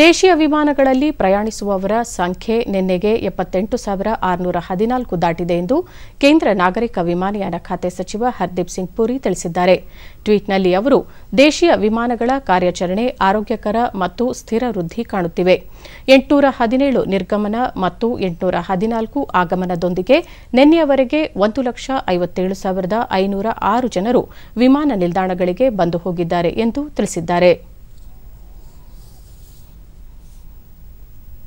ದೇಶೀಯ ವಿಮಾನಗಳಲ್ಲಿ ಪ್ರಯಾಣಿಸುವವರ ಸಂಖ್ಯೆ ನಿನ್ನೆಗೆ ಎಪ್ಪತ್ತೆಂಟು ಸಾವಿರ ಆರುನೂರ ಹದಿನಾಲ್ಕು ದಾಟಿದೆ ಎಂದು ಕೇಂದ್ರ ನಾಗರಿಕ ವಿಮಾನಯಾನ ಖಾತೆ ಸಚಿವ ಹರ್ದೀಪ್ ಸಿಂಗ್ ಪುರಿ ತಿಳಿಸಿದ್ದಾರೆ ಟ್ವೀಟ್ನಲ್ಲಿ ಅವರು ದೇಶೀಯ ವಿಮಾನಗಳ ಕಾರ್ಯಾಚರಣೆ ಆರೋಗ್ಯಕರ ಮತ್ತು ಸ್ಥಿರ ವೃದ್ಧಿ ಕಾಣುತ್ತಿವೆ ಎಂಟುನೂರ ಹದಿನೇಳು ನಿರ್ಗಮನ ಮತ್ತು ಎಂಟುನೂರ ಹದಿನಾಲ್ಕು ಆಗಮನದೊಂದಿಗೆ ನಿನ್ನೆಯವರೆಗೆ ಒಂದು ಲಕ್ಷ ಐವತ್ತೇಳು ಸಾವಿರದ ಐನೂರ ಆರು ಜನರು ವಿಮಾನ ನಿಲ್ದಾಣಗಳಿಗೆ ಬಂದು ಹೋಗಿದ್ದಾರೆ ಎಂದು ತಿಳಿಸಿದ್ದಾರೆ